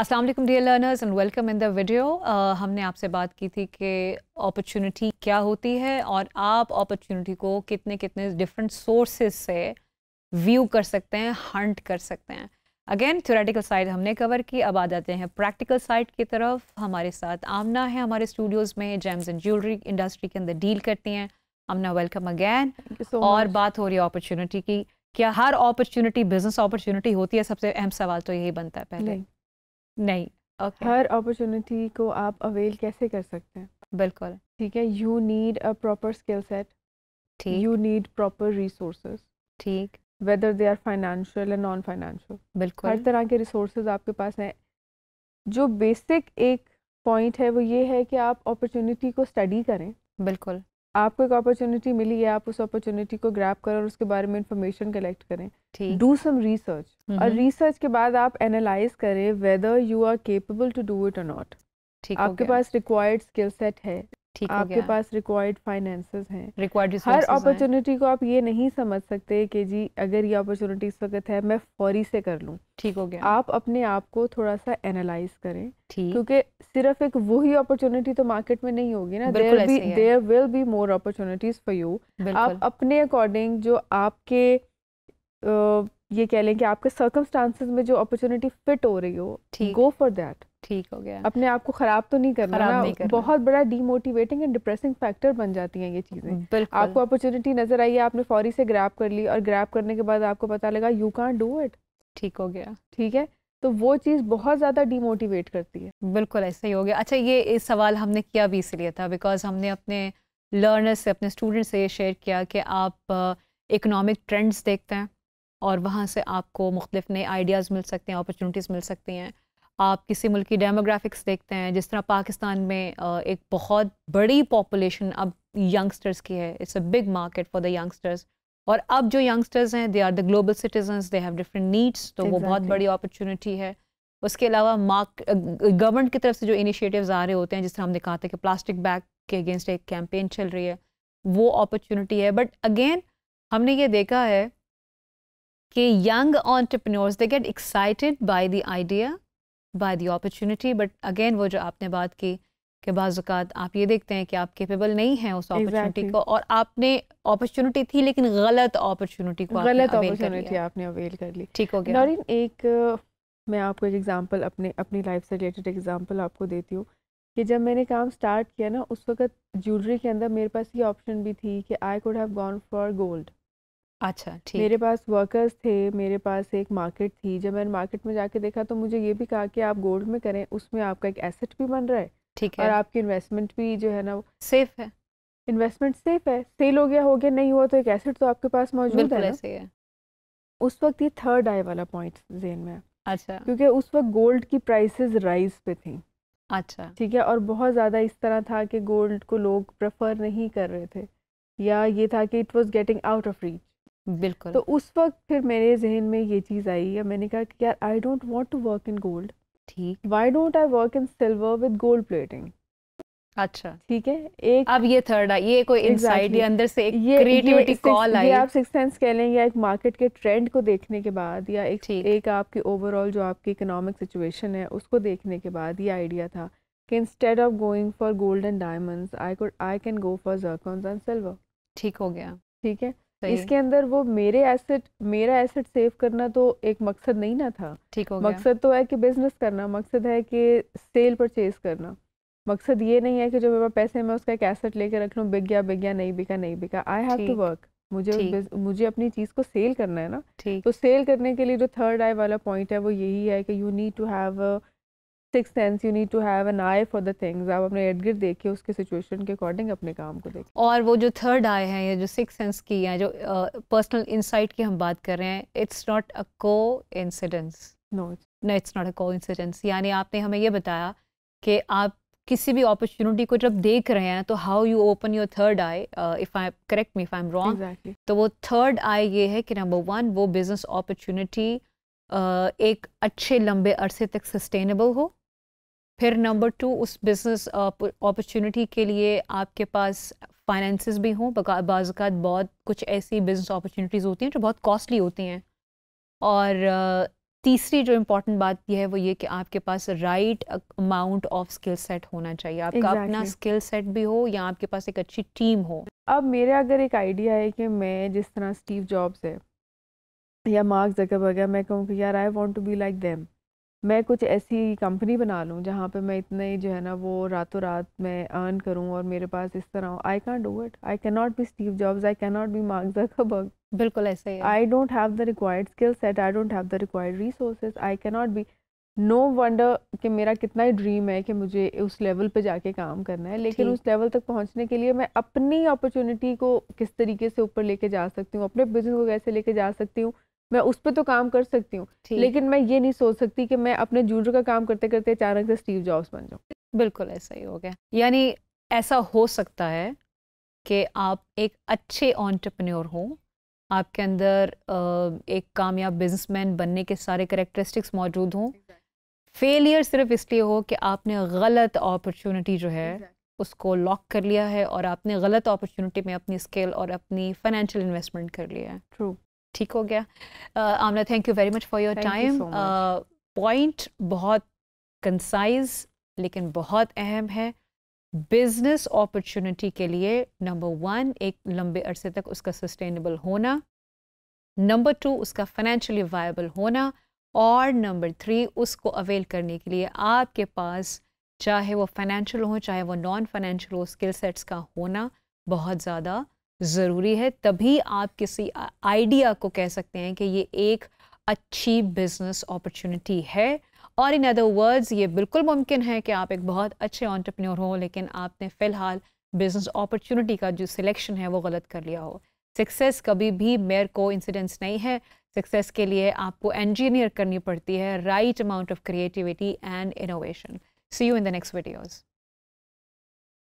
अस्सलाम वालेकुम dear learners and welcome in the video हमने आपसे बात की थी कि अपॉर्चुनिटी क्या होती है और आप अपॉर्चुनिटी को कितने कितने डिफरेंट सोर्सेज से व्यू कर सकते हैं हंट कर सकते हैं अगेन थ्योरेटिकल साइड हमने कवर की अब आ जाते हैं प्रैक्टिकल साइड की तरफ हमारे साथ आमना है हमारे स्टूडियोज़ में जेम्स एंड ज्वेलरी इंडस्ट्री के अंदर डील करती हैं आमना वेलकम अगैन और बात हो रही है अपॉर्चुनिटी की क्या हर अपॉर्चुनिटी बिजनेस अपॉर्चुनिटी होती है सबसे अहम सवाल तो यही बनता है पहले नहीं okay. हर अपॉर्चुनिटी को आप अवेल कैसे कर सकते हैं बिल्कुल ठीक है you need a proper skill set ठीक यू नीड प्रॉपर रिसोर्सेज ठीक whether they are financial and non financial बिल्कुल हर तरह के रिसोर्सेज आपके पास हैं जो बेसिक एक पॉइंट है वो ये है कि आप अपॉर्चुनिटी को स्टडी करें बिल्कुल आपको एक अपॉर्चुनिटी मिली है आप उस अपॉर्चुनिटी को ग्रैप करें और उसके बारे में इंफॉर्मेशन कलेक्ट करें डू सम रिसर्च और रिसर्च के बाद आप एनालाइज करें whether you are capable to do it और नॉट आपके पास रिक्वायर्ड स्किल सेट है ठीक आपके पास रिक्वायर्ड फाइनेंसेस हैं रिक्वायर्ड हर अपॉर्चुनिटी को आप ये नहीं समझ सकते कि जी अगर ये अपॉर्चुनिटी इस वक्त है मैं फौरी से कर लूँ ठीक हो गया आप अपने आप को थोड़ा सा एनालाइज करें क्योंकि सिर्फ एक वही अपॉर्चुनिटी तो मार्केट में नहीं होगी ना there be there will be more opportunities for you आप अपने अकॉर्डिंग जो आपके ये कह लें कि आपके सर्कमस्टांसेस में जो अपॉर्चुनिटी फिट हो रही हो गो फॉर दैट ठीक हो गया अपने आप को खराब तो नहीं करना नहीं करना बहुत बड़ा डीमोटिवेटिंग एंड डिप्रेसिंग फैक्टर बन जाती हैं ये चीजें हम्म, आपको अपॉर्चुनिटी नजर आई है आपने फौरी से ग्रैप कर ली और ग्रैप करने के बाद आपको पता लगा यू कान डू इट ठीक हो गया ठीक है तो वो चीज़ बहुत ज़्यादा डिमोटिवेट करती है बिल्कुल ऐसा ही हो गया अच्छा ये सवाल हमने किया भी इसलिए था बिकॉज हमने अपने लर्नर से अपने स्टूडेंट से ये शेयर किया कि आप इकोनॉमिक ट्रेंड्स देखते हैं और वहाँ से आपको मुख्तफ नए आइडियाज़ मिल सकते हैं अपॉर्चुनिटीज़ मिल सकती हैं आप किसी मुल्क की डेमोग्राफिक्स देखते हैं जिस तरह पाकिस्तान में एक बहुत बड़ी पॉपुलेशन अब यंगस्टर्स की है it's a big market for the youngsters और अब जो यंगस्टर्स हैं they are the global citizen they have different needs तो exactly. वो बहुत बड़ी अपॉर्चुनिटी है उसके अलावा मार्क गवर्नमेंट की तरफ से जो इनिशिएटिव्स आ रहे होते हैं जिस तरह हमने कहा था कि प्लास्टिक बैग के अगेंस्ट एक कैंपेन चल रही है वो अपॉर्चुनिटी है बट अगेन हमने ये देखा है कि young entrepreneurs they get excited by the idea by the opportunity but again वो जो आपने बात की कि बाज़ात आप ये देखते हैं कि आप केपेबल नहीं हैं उस अपॉर्चुनिटी exactly. को और आपने अपॉर्चुनिटी थी लेकिन गलत अपॉर्चुनिटी को गलत अपॉर्चुनिटी आपने अवेल कर ली ठीक हो गया नॉरिन एक मैं आपको एक एग्जांपल अपने अपनी लाइफ से रिलेटेड एग्जांपल आपको देती हूँ कि जब मैंने काम स्टार्ट किया ना उस वक्त ज्वेलरी के अंदर मेरे पास ये ऑप्शन भी थी कि I could have gone for gold अच्छा, ठीक। मेरे पास वर्कर्स थे, मेरे पास एक मार्केट थी, जब मैंने मार्केट में जाके देखा तो मुझे ये भी कहा कि आप गोल्ड में करें, उसमें आपका एक एसेट भी बन रहा है ठीक और आपकी इन्वेस्टमेंट भी जो है ना सेफ़ है। इन्वेस्टमेंट सेफ़ है, सेल हो गया, हो गया, नहीं हुआ तो एक एसेट तो आपके पास मौजूद है है। उस वक़्त ये थर्ड आई वाला पॉइंट जेन में अच्छा। क्योंकि उस वक़्त गोल्ड की प्राइस राइज़ पे थी अच्छा। ठीक है? और बहुत ज़्यादा इस तरह था कि गोल्ड को लोग प्रेफ़र नहीं कर रहे थे या ये था कि it was getting out of reach. बिल्कुल तो उस वक्त फिर मेरे जहन में ये चीज़ आई है मैंने कहा कि यार I don't want to work in gold ठीक why don't I work in silver with gold plating अच्छा ठीक है एक अब ये थर्ड आई ये कोई exactly. अंदर से एक क्रिएटिविटी कॉल आई ये आप सिक्स सेंस कह लें या एक मार्केट के ट्रेंड को देखने के बाद या एक एक आपकी ओवरऑल जो आपकी इकोनॉमिक सिचुएशन है उसको देखने के बाद ये आइडिया था कि instead of going for gold and diamonds I could I can go for zircons and silver ठीक हो गया ठीक है इसके अंदर वो मेरे एसेट मेरा एसेट सेव करना तो एक मकसद नहीं ना था ठीक हो मकसद तो है कि बिजनेस करना मकसद है कि सेल परचेज करना मकसद ये नहीं है कि जो मेरे पास पैसे मैं उसका एक एसेट लेके रख लूँ बिक गया बिक गया नहीं बिका नहीं बिका आई हैव टू वर्क मुझे मुझे अपनी चीज को सेल करना है ना तो सेल करने के लिए जो थर्ड आई वाला पॉइंट है वो यही है कि you need to have six sense you need to have an eye for the things आप अपने इर्द गिर्द देखिए उसके सिचुएशन के अकॉर्डिंग अपने काम को देखिए और वो जो थर्ड आई है या जो सिक्स सेंस की या जो पर्सनल uh, इंसाइट की हम बात कर रहे हैं it's not a coincidence no it's not a coincidence यानी आपने हमें यह बताया कि आप किसी भी अपॉर्चुनिटी को जब देख रहे हैं तो how you open your third eye if I correct me if I am wrong तो वो थर्ड आई ये है कि नंबर वन वो बिजनेस अपॉर्चुनिटी एक अच्छे लंबे अरसे तक सस्टेनेबल हो फिर नंबर टू उस बिज़नेस अपॉर्चुनिटी के लिए आपके पास फाइनेंसिस भी हों बाज़ात बहुत कुछ ऐसी बिज़नेस अपॉर्चुनिटीज़ होती हैं जो बहुत कॉस्टली होती हैं और तीसरी जो इम्पोर्टेंट बात यह है वो ये कि आपके पास right amount of skill set होना चाहिए आपका exactly. अपना स्किल सेट भी हो या आपके पास एक अच्छी टीम हो अब मेरा अगर एक आइडिया है कि मैं जिस तरह स्टीव जॉब्स है या मार्क जगह है मैं कहूँ कि यार I want to be like them मैं कुछ ऐसी कंपनी बना लूँ जहाँ पे मैं इतने जो है ना वो रातों रात मैं अर्न करूँ और मेरे पास इस तरह हो I can do it I can not be Steve Jobs I can not be Mark Zuckerberg बिल्कुल ऐसे ही I don't have the required skill set I don't have the required resources I can not be no wonder कि मेरा कितना ही dream है कि मुझे उस लेवल पे जाके काम करना है लेकिन उस लेवल तक पहुंचने के लिए मैं अपनी अपॉर्चुनिटी को किस तरीके से ऊपर लेके जा सकती हूँ अपने बिजनेस को कैसे लेके जा सकती हूँ मैं उस पर तो काम कर सकती हूँ लेकिन मैं ये नहीं सोच सकती कि मैं अपने जूनियर का काम करते करते अचानक से स्टीव जॉब्स बन जाऊँ बिल्कुल ऐसा ही हो गया यानी ऐसा हो सकता है कि आप एक अच्छे ऑन्टरप्रनोर हों आपके अंदर एक कामयाब बिजनेसमैन बनने के सारे करेक्टरिस्टिक्स मौजूद हों फेलियर सिर्फ इसलिए हो कि आपने गलत अपॉर्चुनिटी जो है उसको लॉक कर लिया है और आपने गलत अपॉर्चुनिटी में अपनी स्किल और अपनी फाइनेंशियल इन्वेस्टमेंट कर लिया है ट्रू ठीक हो गया Aamna thank you very much for your time point बहुत कंसाइज लेकिन बहुत अहम है बिजनेस अपॉर्चुनिटी के लिए नंबर वन एक लंबे अरसे तक उसका सस्टेनेबल होना नंबर टू उसका फाइनेंशियली वायबल होना और नंबर थ्री उसको अवेल करने के लिए आपके पास चाहे वो फाइनेंशियल हो चाहे वो नॉन फाइनेंशियल हो स्किल सेट्स का होना बहुत ज़्यादा ज़रूरी है तभी आप किसी आइडिया को कह सकते हैं कि ये एक अच्छी बिजनेस अपॉर्चुनिटी है और इन अदर वर्ड्स ये बिल्कुल मुमकिन है कि आप एक बहुत अच्छे ऑन्टरप्रनोर हो लेकिन आपने फ़िलहाल बिज़नेस अपॉर्चुनिटी का जो सिलेक्शन है वो गलत कर लिया हो सक्सेस कभी भी मेयर को इंसिडेंस नहीं है सक्सेस के लिए आपको इंजीनियर करनी पड़ती है right amount of creativity and innovation see you in the next videos